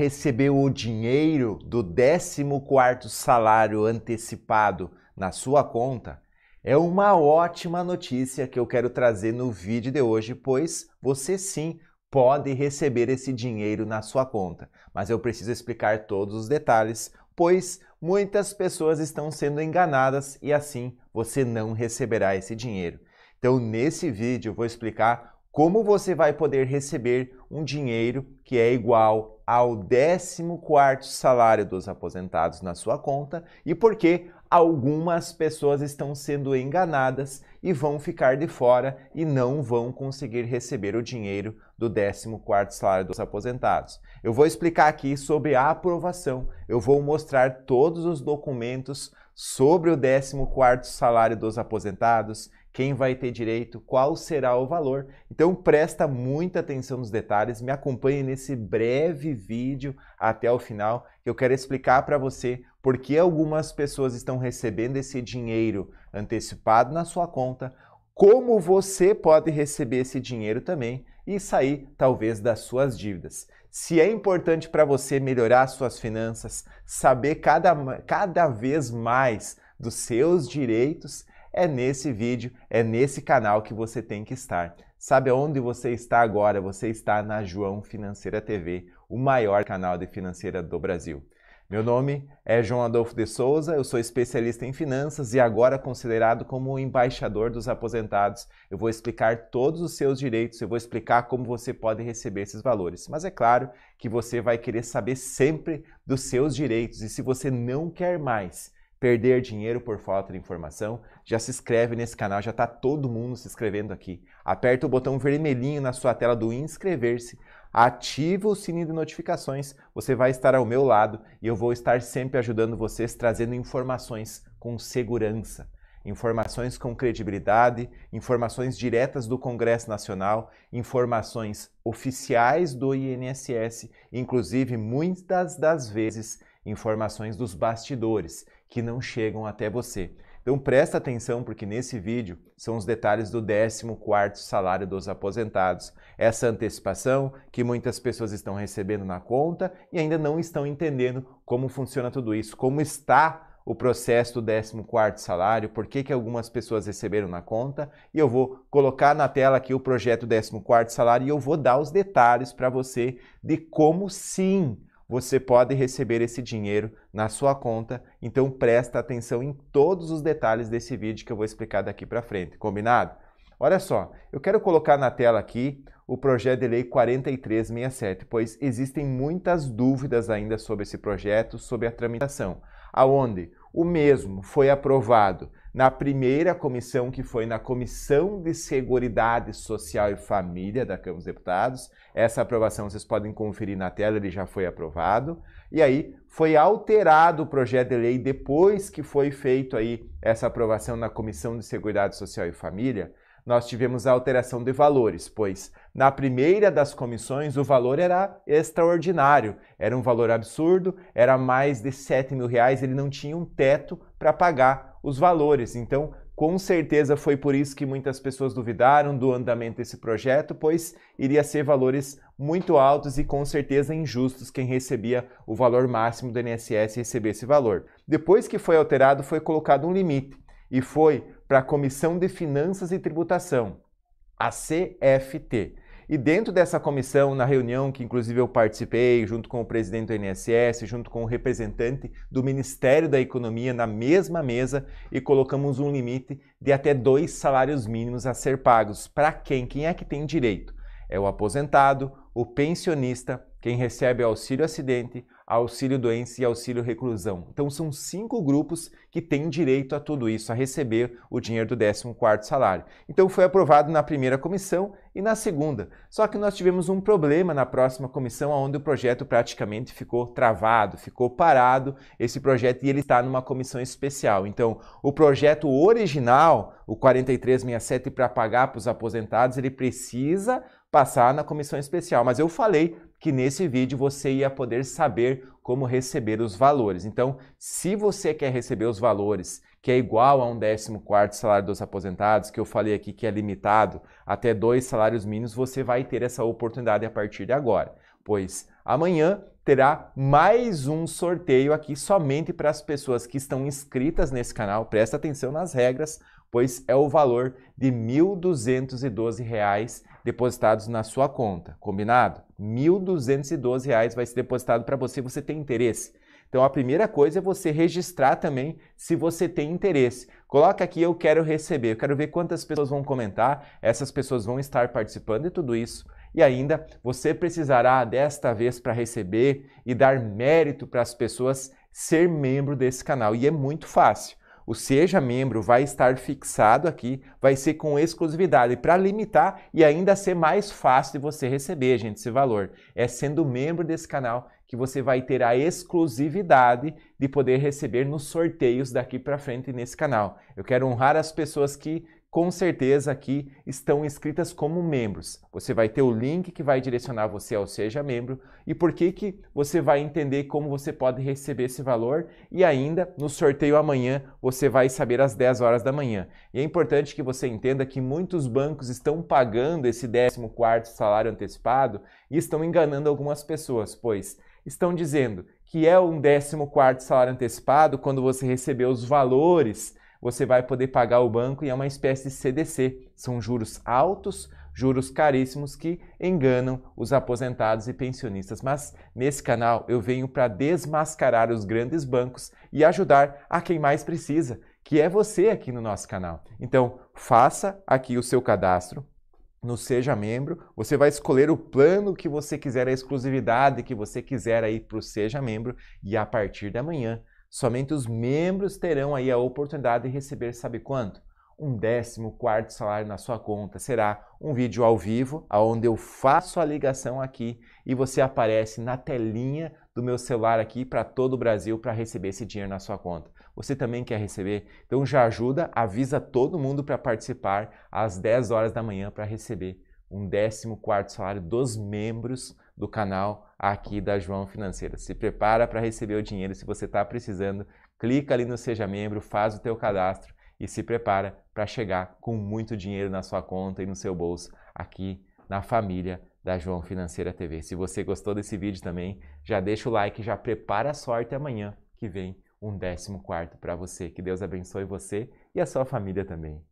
recebeu o dinheiro do 14º salário antecipado na sua conta, é uma ótima notícia que eu quero trazer no vídeo de hoje, pois você sim pode receber esse dinheiro na sua conta. Mas eu preciso explicar todos os detalhes, pois muitas pessoas estão sendo enganadas e assim você não receberá esse dinheiro. Então, nesse vídeo eu vou explicar como você vai poder receber um dinheiro que é igual ao 14 salário dos aposentados na sua conta e porque algumas pessoas estão sendo enganadas e vão ficar de fora e não vão conseguir receber o dinheiro do 14 salário dos aposentados. Eu vou explicar aqui sobre a aprovação, eu vou mostrar todos os documentos sobre o 14 salário dos aposentados, quem vai ter direito, qual será o valor. Então presta muita atenção nos detalhes, me acompanhe nesse breve vídeo até o final, que eu quero explicar para você por que algumas pessoas estão recebendo esse dinheiro antecipado na sua conta, como você pode receber esse dinheiro também e sair talvez das suas dívidas. Se é importante para você melhorar suas finanças, saber cada, cada vez mais dos seus direitos, é nesse vídeo, é nesse canal que você tem que estar. Sabe onde você está agora? Você está na João Financeira TV, o maior canal de financeira do Brasil. Meu nome é João Adolfo de Souza, eu sou especialista em finanças e agora considerado como o embaixador dos aposentados. Eu vou explicar todos os seus direitos, eu vou explicar como você pode receber esses valores. Mas é claro que você vai querer saber sempre dos seus direitos e se você não quer mais perder dinheiro por falta de informação, já se inscreve nesse canal, já está todo mundo se inscrevendo aqui. Aperta o botão vermelhinho na sua tela do inscrever-se, ativa o sininho de notificações, você vai estar ao meu lado e eu vou estar sempre ajudando vocês, trazendo informações com segurança. Informações com credibilidade, informações diretas do Congresso Nacional, informações oficiais do INSS, inclusive muitas das vezes informações dos bastidores que não chegam até você. Então presta atenção porque nesse vídeo são os detalhes do 14º salário dos aposentados. Essa antecipação que muitas pessoas estão recebendo na conta e ainda não estão entendendo como funciona tudo isso, como está o processo do 14º salário, por que, que algumas pessoas receberam na conta, e eu vou colocar na tela aqui o projeto 14º salário e eu vou dar os detalhes para você de como sim você pode receber esse dinheiro na sua conta. Então presta atenção em todos os detalhes desse vídeo que eu vou explicar daqui para frente, combinado? Olha só, eu quero colocar na tela aqui o projeto de lei 4367, pois existem muitas dúvidas ainda sobre esse projeto, sobre a tramitação, aonde o mesmo foi aprovado na primeira comissão, que foi na Comissão de Seguridade Social e Família da Câmara dos Deputados. Essa aprovação vocês podem conferir na tela, ele já foi aprovado. E aí foi alterado o projeto de lei depois que foi feito aí essa aprovação na Comissão de Seguridade Social e Família. Nós tivemos a alteração de valores, pois na primeira das comissões o valor era extraordinário, era um valor absurdo, era mais de 7 mil reais, ele não tinha um teto para pagar os valores. Então, com certeza foi por isso que muitas pessoas duvidaram do andamento desse projeto, pois iria ser valores muito altos e com certeza injustos quem recebia o valor máximo do INSS receber esse valor. Depois que foi alterado, foi colocado um limite e foi para a Comissão de Finanças e Tributação, a CFT. E dentro dessa comissão, na reunião que inclusive eu participei, junto com o presidente do INSS, junto com o representante do Ministério da Economia, na mesma mesa, e colocamos um limite de até dois salários mínimos a ser pagos. Para quem? Quem é que tem direito? É o aposentado, o pensionista, quem recebe auxílio acidente, auxílio doença e auxílio reclusão. Então são cinco grupos que têm direito a tudo isso, a receber o dinheiro do 14º salário. Então foi aprovado na primeira comissão e na segunda. Só que nós tivemos um problema na próxima comissão, onde o projeto praticamente ficou travado, ficou parado esse projeto e ele está numa comissão especial. Então o projeto original, o 4367 para pagar para os aposentados, ele precisa passar na comissão especial. Mas eu falei que nesse vídeo você ia poder saber como receber os valores. Então, se você quer receber os valores, que é igual a um 14 salário dos aposentados, que eu falei aqui que é limitado até dois salários mínimos, você vai ter essa oportunidade a partir de agora, pois amanhã terá mais um sorteio aqui somente para as pessoas que estão inscritas nesse canal. Presta atenção nas regras, pois é o valor de R$ 1.212 depositados na sua conta, combinado? R$ 1.212 vai ser depositado para você, você tem interesse. Então a primeira coisa é você registrar também se você tem interesse. Coloca aqui eu quero receber, eu quero ver quantas pessoas vão comentar, essas pessoas vão estar participando e tudo isso. E ainda você precisará desta vez para receber e dar mérito para as pessoas ser membro desse canal. E é muito fácil. O Seja Membro vai estar fixado aqui, vai ser com exclusividade para limitar e ainda ser mais fácil de você receber, gente, esse valor. É sendo membro desse canal que você vai ter a exclusividade de poder receber nos sorteios daqui para frente nesse canal. Eu quero honrar as pessoas que com certeza aqui estão inscritas como membros. Você vai ter o link que vai direcionar você ao Seja Membro e por que, que você vai entender como você pode receber esse valor e ainda no sorteio amanhã você vai saber às 10 horas da manhã. E é importante que você entenda que muitos bancos estão pagando esse 14 salário antecipado e estão enganando algumas pessoas, pois estão dizendo que é um 14 salário antecipado quando você recebeu os valores você vai poder pagar o banco e é uma espécie de CDC. São juros altos, juros caríssimos que enganam os aposentados e pensionistas. Mas nesse canal eu venho para desmascarar os grandes bancos e ajudar a quem mais precisa, que é você aqui no nosso canal. Então, faça aqui o seu cadastro no Seja Membro, você vai escolher o plano que você quiser, a exclusividade que você quiser aí para o Seja Membro e a partir da manhã Somente os membros terão aí a oportunidade de receber, sabe quanto? Um décimo quarto salário na sua conta. Será um vídeo ao vivo, onde eu faço a ligação aqui e você aparece na telinha do meu celular aqui para todo o Brasil para receber esse dinheiro na sua conta. Você também quer receber? Então já ajuda, avisa todo mundo para participar às 10 horas da manhã para receber um décimo quarto salário dos membros do canal aqui da João Financeira. Se prepara para receber o dinheiro se você está precisando. Clica ali no Seja Membro, faz o teu cadastro e se prepara para chegar com muito dinheiro na sua conta e no seu bolso aqui na família da João Financeira TV. Se você gostou desse vídeo também, já deixa o like, já prepara a sorte amanhã que vem um 14 quarto para você. Que Deus abençoe você e a sua família também.